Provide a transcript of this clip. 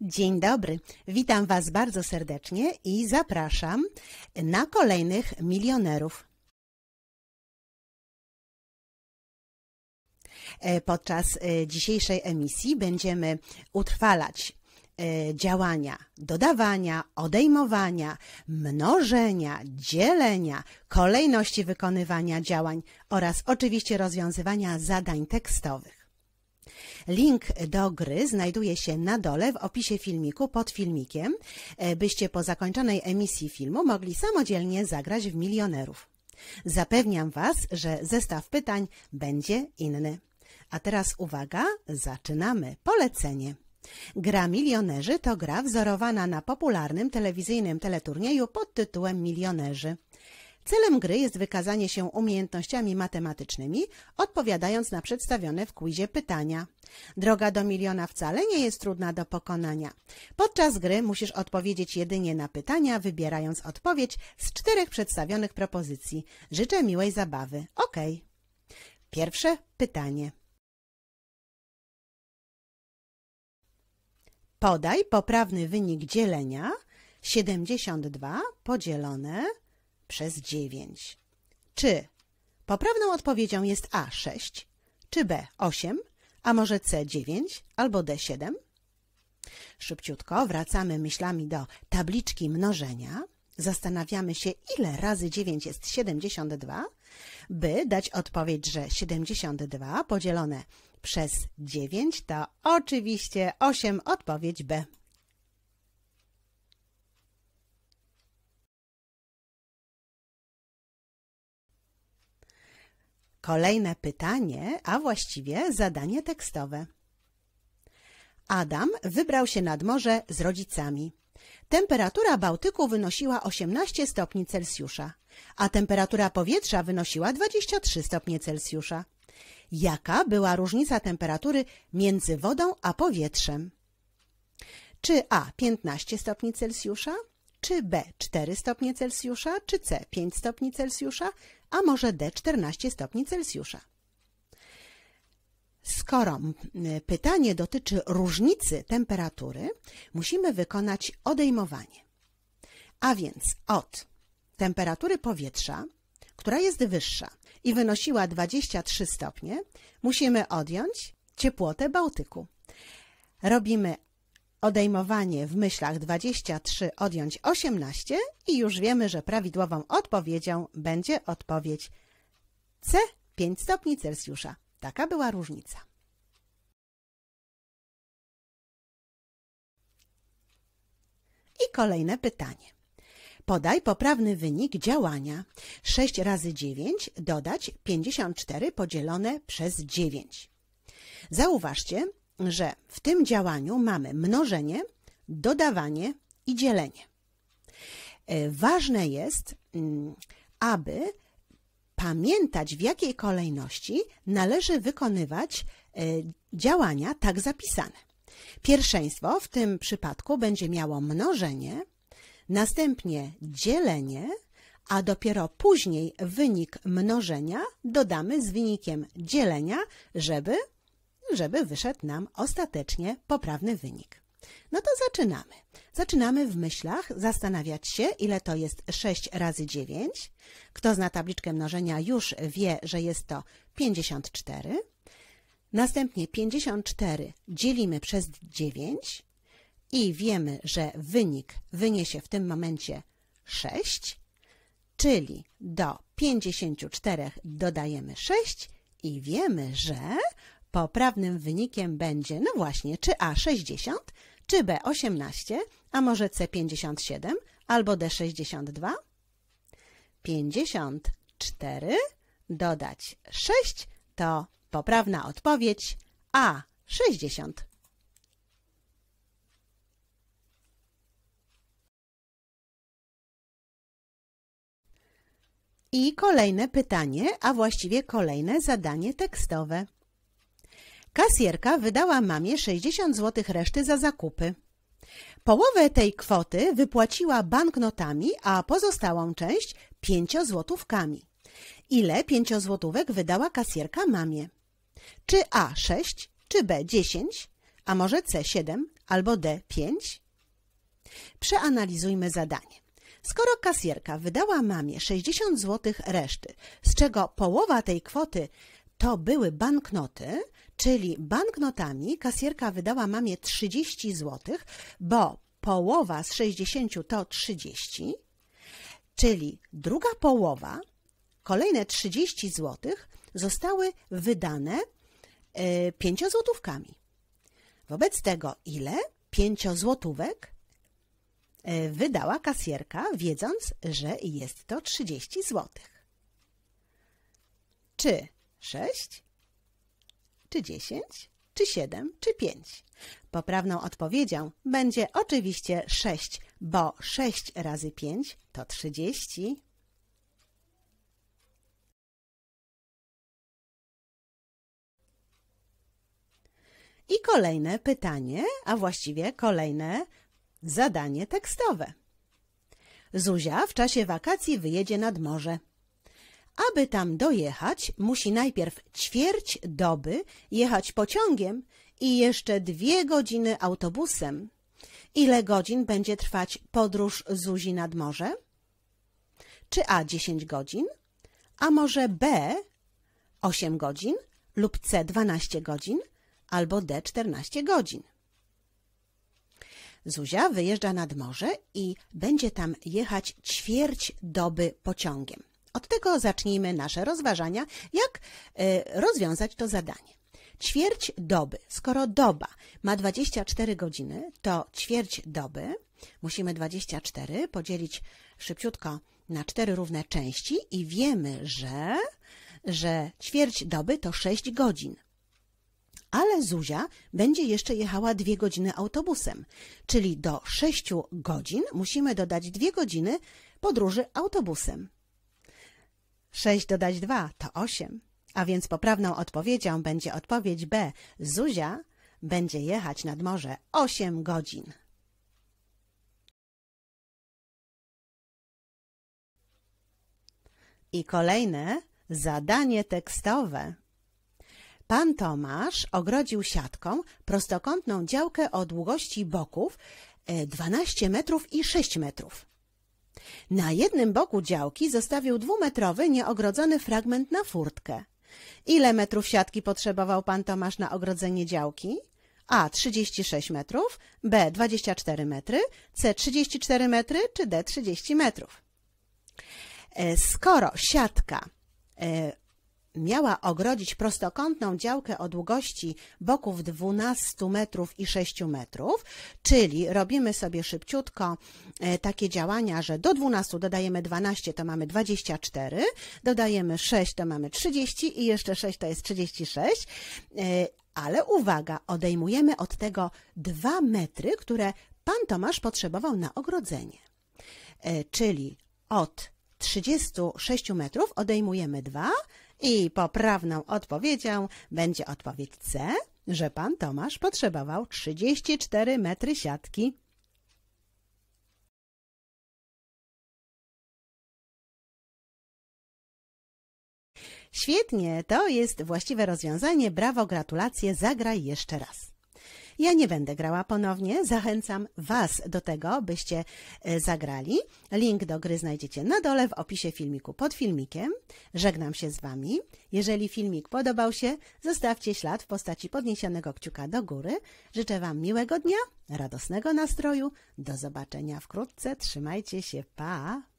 Dzień dobry, witam Was bardzo serdecznie i zapraszam na kolejnych milionerów. E, podczas e, dzisiejszej emisji będziemy utrwalać e, działania dodawania, odejmowania, mnożenia, dzielenia, kolejności wykonywania działań oraz oczywiście rozwiązywania zadań tekstowych. Link do gry znajduje się na dole w opisie filmiku pod filmikiem, e, byście po zakończonej emisji filmu mogli samodzielnie zagrać w milionerów. Zapewniam Was, że zestaw pytań będzie inny. A teraz uwaga, zaczynamy. Polecenie. Gra Milionerzy to gra wzorowana na popularnym telewizyjnym teleturnieju pod tytułem Milionerzy. Celem gry jest wykazanie się umiejętnościami matematycznymi, odpowiadając na przedstawione w quizie pytania. Droga do miliona wcale nie jest trudna do pokonania. Podczas gry musisz odpowiedzieć jedynie na pytania, wybierając odpowiedź z czterech przedstawionych propozycji. Życzę miłej zabawy. OK. Pierwsze pytanie. Podaj poprawny wynik dzielenia 72 podzielone przez 9. Czy poprawną odpowiedzią jest A6, czy B8, a może C9 albo D7? Szybciutko wracamy myślami do tabliczki mnożenia. Zastanawiamy się, ile razy 9 jest 72, by dać odpowiedź, że 72 podzielone przez 9 to oczywiście 8 odpowiedź B. Kolejne pytanie, a właściwie zadanie tekstowe. Adam wybrał się nad morze z rodzicami. Temperatura Bałtyku wynosiła 18 stopni Celsjusza, a temperatura powietrza wynosiła 23 stopnie Celsjusza. Jaka była różnica temperatury między wodą a powietrzem? Czy A 15 stopni Celsjusza, czy B 4 stopnie Celsjusza, czy C 5 stopni Celsjusza, a może D 14 stopni Celsjusza. Skoro pytanie dotyczy różnicy temperatury, musimy wykonać odejmowanie. A więc od temperatury powietrza, która jest wyższa i wynosiła 23 stopnie, musimy odjąć ciepłotę Bałtyku. Robimy Odejmowanie w myślach 23 odjąć 18 i już wiemy, że prawidłową odpowiedzią będzie odpowiedź C 5 stopni Celsjusza. Taka była różnica. I kolejne pytanie. Podaj poprawny wynik działania. 6 razy 9 dodać 54 podzielone przez 9. Zauważcie, że w tym działaniu mamy mnożenie, dodawanie i dzielenie. E, ważne jest, mm, aby pamiętać, w jakiej kolejności należy wykonywać e, działania tak zapisane. Pierwszeństwo w tym przypadku będzie miało mnożenie, następnie dzielenie, a dopiero później wynik mnożenia dodamy z wynikiem dzielenia, żeby żeby wyszedł nam ostatecznie poprawny wynik. No to zaczynamy. Zaczynamy w myślach zastanawiać się, ile to jest 6 razy 9. Kto zna tabliczkę mnożenia już wie, że jest to 54. Następnie 54 dzielimy przez 9 i wiemy, że wynik wyniesie w tym momencie 6, czyli do 54 dodajemy 6 i wiemy, że Poprawnym wynikiem będzie, no właśnie, czy A60, czy B18, a może C57 albo D62? 54 dodać 6 to poprawna odpowiedź A60. I kolejne pytanie, a właściwie kolejne zadanie tekstowe. Kasjerka wydała mamie 60 zł reszty za zakupy. Połowę tej kwoty wypłaciła banknotami, a pozostałą część pięciozłotówkami. Ile pięciozłotówek wydała kasjerka mamie? Czy A6, czy B10, a może C7 albo D5? Przeanalizujmy zadanie. Skoro kasjerka wydała mamie 60 zł reszty, z czego połowa tej kwoty to były banknoty, czyli banknotami kasjerka wydała mamie 30 zł, bo połowa z 60 to 30, czyli druga połowa, kolejne 30 zł zostały wydane e, pięciozłotówkami. Wobec tego ile pięciozłotówek e, wydała kasjerka, wiedząc, że jest to 30 zł? Czy Sześć? Czy dziesięć? Czy siedem? Czy pięć? Poprawną odpowiedzią będzie oczywiście sześć, bo sześć razy pięć to trzydzieści. I kolejne pytanie, a właściwie kolejne zadanie tekstowe. Zuzia w czasie wakacji wyjedzie nad morze. Aby tam dojechać, musi najpierw ćwierć doby jechać pociągiem i jeszcze dwie godziny autobusem. Ile godzin będzie trwać podróż Zuzi nad morze? Czy A 10 godzin, a może B 8 godzin lub C 12 godzin albo D 14 godzin? Zuzia wyjeżdża nad morze i będzie tam jechać ćwierć doby pociągiem. Od tego zacznijmy nasze rozważania, jak e, rozwiązać to zadanie. Ćwierć doby. Skoro doba ma 24 godziny, to ćwierć doby musimy 24 podzielić szybciutko na cztery równe części i wiemy, że, że ćwierć doby to 6 godzin. Ale Zuzia będzie jeszcze jechała 2 godziny autobusem, czyli do 6 godzin musimy dodać 2 godziny podróży autobusem. 6 dodać 2 to 8. A więc poprawną odpowiedzią będzie odpowiedź B. Zuzia będzie jechać nad morze 8 godzin. I kolejne zadanie tekstowe. Pan Tomasz ogrodził siatką prostokątną działkę o długości boków 12 e, metrów i 6 metrów. Na jednym boku działki zostawił dwumetrowy, nieogrodzony fragment na furtkę. Ile metrów siatki potrzebował pan Tomasz na ogrodzenie działki? A 36 metrów, B 24 metry, C 34 metry czy D 30 metrów. E, skoro siatka e, miała ogrodzić prostokątną działkę o długości boków 12 metrów i 6 metrów, czyli robimy sobie szybciutko e, takie działania, że do 12 dodajemy 12, to mamy 24, dodajemy 6, to mamy 30 i jeszcze 6 to jest 36, e, ale uwaga, odejmujemy od tego 2 metry, które pan Tomasz potrzebował na ogrodzenie. E, czyli od 36 metrów odejmujemy 2, i poprawną odpowiedzią będzie odpowiedź C, że pan Tomasz potrzebował 34 metry siatki. Świetnie, to jest właściwe rozwiązanie. Brawo, gratulacje, zagraj jeszcze raz. Ja nie będę grała ponownie. Zachęcam Was do tego, byście e, zagrali. Link do gry znajdziecie na dole w opisie filmiku pod filmikiem. Żegnam się z Wami. Jeżeli filmik podobał się, zostawcie ślad w postaci podniesionego kciuka do góry. Życzę Wam miłego dnia, radosnego nastroju. Do zobaczenia wkrótce. Trzymajcie się. Pa!